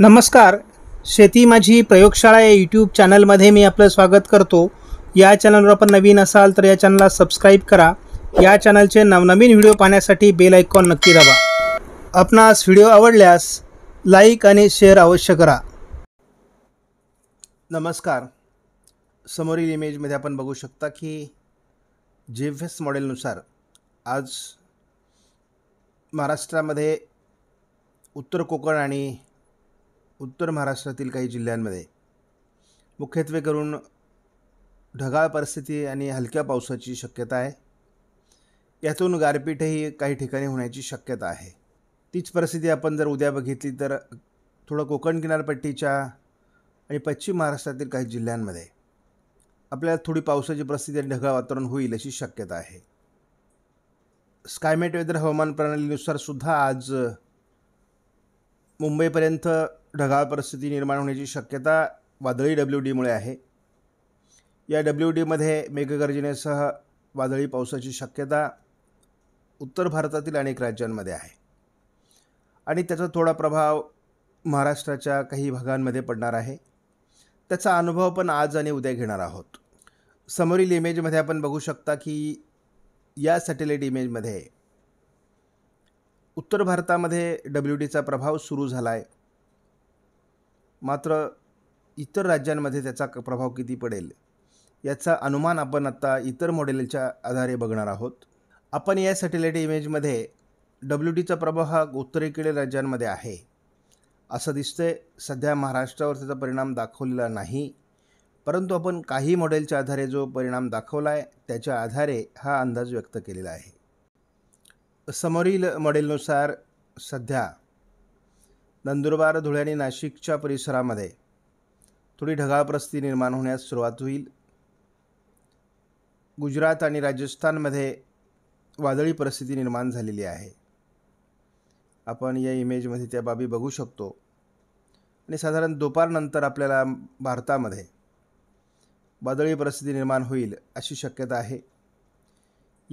नमस्कार शेती माझी प्रयोगशाळा या यूट्यूब चॅनलमध्ये मी आपलं स्वागत करतो या चॅनलवर आपण नवीन असाल तर या चॅनलला सबस्क्राईब करा या चॅनलचे नवनवीन व्हिडिओ पाहण्यासाठी बेल आयकॉन नक्की दाबा आपणास व्हिडिओ आवडल्यास लाईक आणि शेअर अवश्य करा नमस्कार समोरील इमेजमध्ये आपण बघू शकता की जेव्हेस मॉडेलनुसार आज महाराष्ट्रामध्ये उत्तर कोकण आणि उत्तर महाराष्ट्रातील काही जिल्ह्यांमध्ये मुख्यत्वे करून ढगाळ परिस्थिती आणि हलक्या पावसाची शक्यता आहे यातून गारपीटही काही ठिकाणी होण्याची शक्यता आहे तीच परिस्थिती आपण जर उद्या बघितली तर थोडं कोकण किनारपट्टीच्या आणि पश्चिम महाराष्ट्रातील काही जिल्ह्यांमध्ये आपल्याला थोडी पावसाची परिस्थिती आणि ढगाळ वातावरण होईल अशी शक्यता आहे स्कायमेट वेदर हवामान प्रणालीनुसार सुद्धा आज मुंबईपर्यंत ढगाळ परिस्थिती निर्माण होण्याची शक्यता वादळी डब्ल्यू डीमुळे आहे या डब्ल्यू डीमध्ये मेघगर्जनेसह वादळी पावसाची शक्यता उत्तर भारतातील अनेक राज्यांमध्ये आहे आणि त्याचा थोडा प्रभाव महाराष्ट्राच्या काही भागांमध्ये पडणार आहे त्याचा अनुभव पण आज आणि उद्या घेणार आहोत समोरील इमेजमध्ये आपण बघू शकता की या सॅटेलाईट इमेजमध्ये उत्तर भारतामध्ये डब्ल्यू डीचा प्रभाव सुरू झाला आहे मात्र इतर राज्यांमध्ये त्याचा प्रभाव किती पडेल याचा अनुमान आपण आत्ता इतर मॉडेलच्या आधारे बघणार आहोत आपण या सॅटेलाईट इमेजमध्ये डब्ल्यू डीचा प्रभाव हा उत्तरेकडील राज्यांमध्ये आहे असं दिसतंय सध्या महाराष्ट्रावर त्याचा परिणाम दाखवलेला नाही परंतु आपण काही मॉडेलच्या आधारे जो परिणाम दाखवला आहे त्याच्या आधारे हा अंदाज व्यक्त केलेला आहे समोरील मॉडेलनुसार सध्या नंदुरबार धुळे आणि नाशिकच्या परिसरामध्ये थोडी ढगाळ परिस्थिती निर्माण होण्यास सुरुवात होईल गुजरात आणि राजस्थानमध्ये वादळी परिस्थिती निर्माण झालेली आहे आपण या इमेजमध्ये त्या बाबी बघू शकतो आणि साधारण दुपारनंतर आपल्याला भारतामध्ये वादळी परिस्थिती निर्माण होईल अशी शक्यता आहे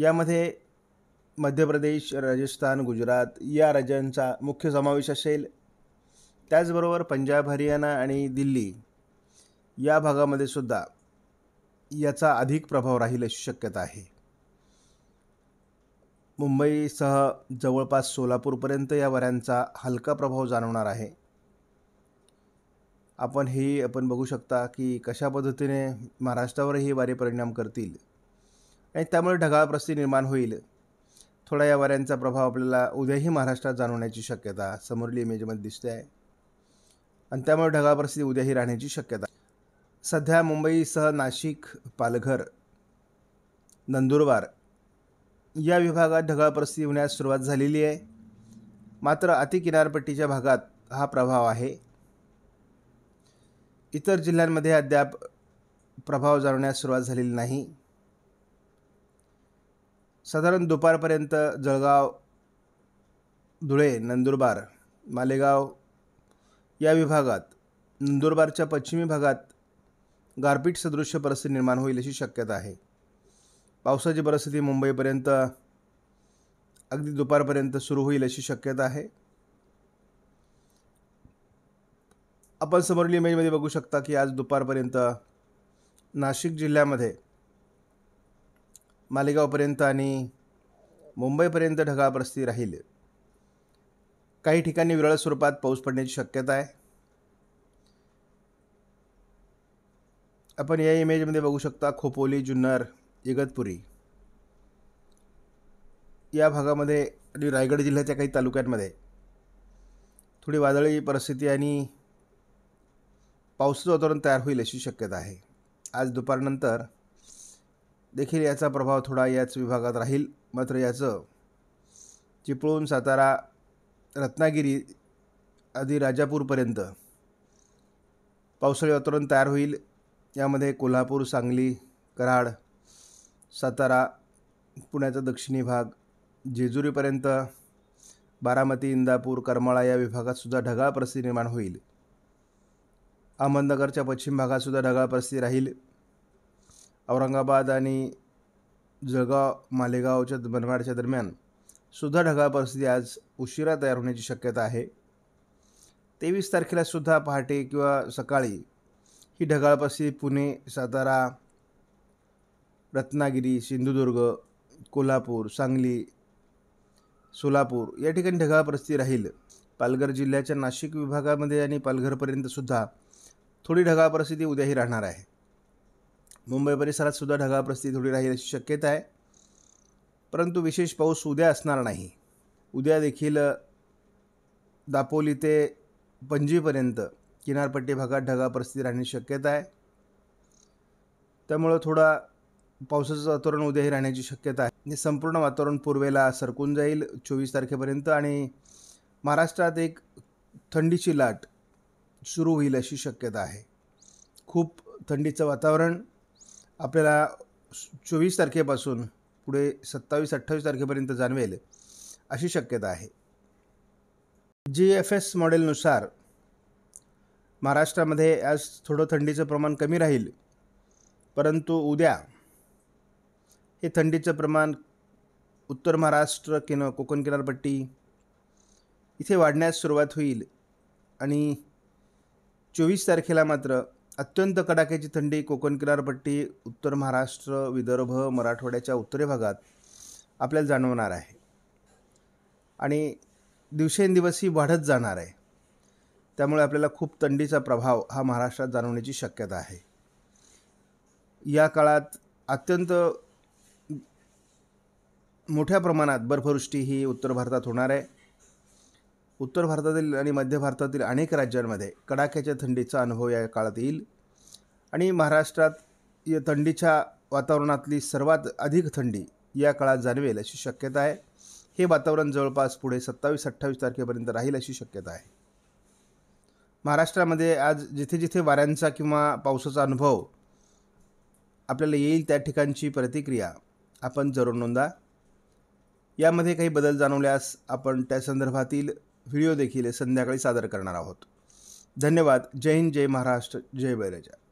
यामध्ये मध्य प्रदेश राजस्थान गुजरात या राज्यांचा मुख्य समावेश असेल त्याचबरोबर पंजाब हरियाणा आणि दिल्ली या भागामध्ये सुद्धा याचा अधिक प्रभाव राहील अशी शक्यता आहे मुंबईसह जवळपास सोलापूरपर्यंत या वऱ्यांचा हलका प्रभाव जाणवणार आहे आपण हे आपण बघू शकता की कशा पद्धतीने महाराष्ट्रावर हे वारे परिणाम करतील आणि त्यामुळे ढगाळ प्रस्थिती निर्माण होईल थोडा या वाऱ्यांचा प्रभाव आपल्याला उद्याही महाराष्ट्रात जाणवण्याची शक्यता समोरली इमेजमध्ये दिसते आहे आणि त्यामुळे ढगाळ परिस्थिती उद्याही राहण्याची शक्यता सध्या मुंबईसह नाशिक पालघर नंदुरबार या विभागात ढगाळ परिस्थिती होण्यास सुरुवात झालेली आहे मात्र अति किनारपट्टीच्या भागात हा प्रभाव आहे इतर जिल्ह्यांमध्ये अद्याप प्रभाव जाणवण्यास सुरुवात झालेली नाही साधारण दुपारपर्यंत जळगाव धुळे नंदुरबार मालेगाव या विभागात नंदुरबारच्या पश्चिमी भागात गारपीट सदृश्य परिस्थिती निर्माण होईल अशी शक्यता आहे पावसाची परिस्थिती मुंबईपर्यंत अगदी दुपारपर्यंत सुरू होईल अशी शक्यता आहे आपण समोरील इमेजमध्ये बघू शकता की आज दुपारपर्यंत नाशिक जिल्ह्यामध्ये मालेगावपर्यंत आणि मुंबईपर्यंत ढगाळ परिस्थिती राहील काही ठिकाणी विरळ स्वरूपात पाऊस पडण्याची शक्यता आहे आपण या इमेजमध्ये बघू शकता खोपोली जुन्नर इगतपुरी या भागामध्ये आणि रायगड जिल्ह्याच्या काही तालुक्यांमध्ये थोडी वादळी परिस्थिती आणि पावसाचं वातावरण तयार होईल अशी शक्यता आहे आज दुपारनंतर देखील याचा प्रभाव थोडा याच विभागात राहील मात्र याचं चिपळूण सातारा रत्नागिरी आधी राजापूरपर्यंत पावसाळी वातावरण तयार होईल यामध्ये कोल्हापूर सांगली कराड सातारा पुण्याचा दक्षिणी भाग जेजुरीपर्यंत बारामती इंदापूर करमाळा या विभागातसुद्धा ढगाळ परिस्थिती निर्माण होईल अहमदनगरच्या पश्चिम भागातसुद्धा ढगाळ परिस्थिती राहील औरंगाबाद आणि जळगाव मालेगावच्या मनमाडच्या दरम्यान सुद्धा ढगाळ परिस्थिती आज उशिरा तयार होण्याची शक्यता आहे तेवीस तारखेला सुद्धा पहाटे किंवा सकाळी ही ढगाळ परिस्थिती पुणे सातारा रत्नागिरी सिंधुदुर्ग कोल्हापूर सांगली सोलापूर या ठिकाणी ढगाळ परिस्थिती राहील पालघर जिल्ह्याच्या नाशिक विभागामध्ये आणि पालघरपर्यंतसुद्धा थोडी ढगाळ परिस्थिती उद्याही राहणार आहे मुंबई परिसरात सुद्धा ढगाळ परिस्थिती थोडी राहील अशी शक्यता आहे परंतु विशेष पाऊस उद्या असणार नाही उद्या देखील दापोली ते पणजीपर्यंत किनारपट्टी भागात ढगा परिस्थिती राहण्याची शक्यता आहे त्यामुळं थोडा पावसाचं वातावरण उद्याही राहण्याची शक्यता आहे संपूर्ण वातावरण पूर्वेला सरकून जाईल चोवीस तारखेपर्यंत आणि महाराष्ट्रात एक थंडीची लाट सुरू होईल अशी शक्यता आहे खूप थंडीचं वातावरण आपल्याला चोवीस तारखेपासून पुढे सत्तावीस अठ्ठावीस तारखेपर्यंत जाणवेल अशी शक्यता आहे जी एफ एस मॉडेलनुसार महाराष्ट्रामध्ये आज थोडं थंडीचं प्रमाण कमी राहील परंतु उद्या हे थंडीचं प्रमाण उत्तर महाराष्ट्र किन कोकण किनारपट्टी इथे वाढण्यास सुरुवात होईल आणि चोवीस तारखेला मात्र अत्यंत कडाक्याची थंडी कोकण किनारपट्टी उत्तर महाराष्ट्र विदर्भ मराठवाड्याच्या उत्तरे भागात आपल्याला जाणवणार आहे आणि दिवसेंदिवस ही वाढत जाणार आहे त्यामुळे आपल्याला खूप थंडीचा प्रभाव हा महाराष्ट्रात जाणवण्याची शक्यता आहे या काळात अत्यंत मोठ्या प्रमाणात बर्फवृष्टी ही उत्तर भारतात होणार आहे उत्तर भारतातील आणि मध्य भारतातील अनेक राज्यांमध्ये कडाक्याच्या थंडीचा अनुभव या काळात येईल आणि महाराष्ट्रात या थंडीच्या वातावरणातली सर्वात अधिक थंडी या काळात जाणवेल अशी शक्यता आहे हे वातावरण जवळपास पुढे सत्तावीस अठ्ठावीस तारखेपर्यंत राहील अशी शक्यता आहे महाराष्ट्रामध्ये आज जिथे जिथे वाऱ्यांचा किंवा पावसाचा अनुभव आपल्याला येईल त्या ठिकाणची प्रतिक्रिया आपण जरूर नोंदा यामध्ये काही बदल जाणवल्यास आपण त्या संदर्भातील व्हिडिओ देखील संध्याकाळी सादर करणार आहोत धन्यवाद जय हिंद जय महाराष्ट्र जय बैराजा